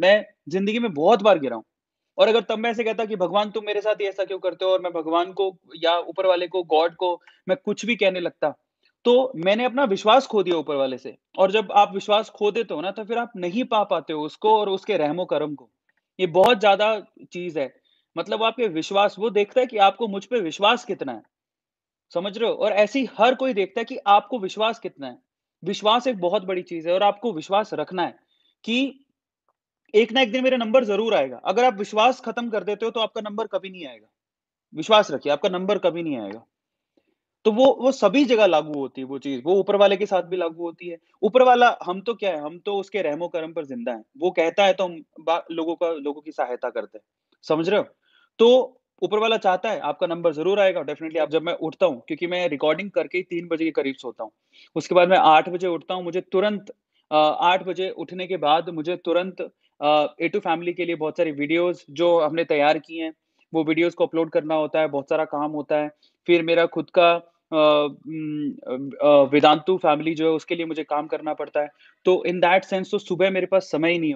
मैं जिंदगी में बहुत बार गिरा हूं और अगर तब मैं ऐसे कहता कि भगवान तुम मेरे साथ ऐसा क्यों करते हो और मैं भगवान को या ऊपर वाले को गॉड को मैं कुछ भी कहने लगता तो मैंने अपना विश्वास खो दिया ऊपर वाले से और जब आप विश्वास खो देते हो तो ना तो फिर आप नहीं पा पाते हो उसको और उसके रहमो करम को ये बहुत ज्यादा चीज है मतलब आपके विश्वास वो देखता है कि आपको मुझ पर विश्वास कितना है समझ रहे हो और ऐसी हर कोई देखता है कि आपको विश्वास कितना है विश्वास एक बहुत बड़ी चीज है और आपको विश्वास रखना है कि एक ना एक दिन मेरा नंबर जरूर आएगा अगर आप विश्वास खत्म कर देते हो तो आपका नंबर कभी नहीं आएगा विश्वास रखिए आपका नंबर कभी नहीं आएगा तो वो वो सभी जगह लागू होती है वो चीज वो ऊपर वाले के साथ भी लागू होती है ऊपर वाला हम तो क्या है हम तो उसके रहमो करम पर जिंदा है वो कहता है तो हम लोगों का लोगों की सहायता करते हैं समझ रहे हो तो ऊपर वाला चाहता है आपका नंबर जरूर आएगा डेफिनेटली आप जब मैं उठता हूँ क्योंकि मैं रिकॉर्डिंग करके ही तीन बजे के करीब सोता हूँ उसके बाद मैं आठ बजे उठता हूँ मुझे तुरंत आठ बजे उठने के बाद मुझे तुरंत ए टू फैमिली के लिए बहुत सारी वीडियोस जो हमने तैयार किए हैं वो वीडियोस को अपलोड करना होता है बहुत सारा काम होता है फिर मेरा खुद का वेदांतु फैमिली जो है उसके लिए मुझे काम करना पड़ता है तो इन दैट सेंस तो सुबह मेरे पास समय ही नहीं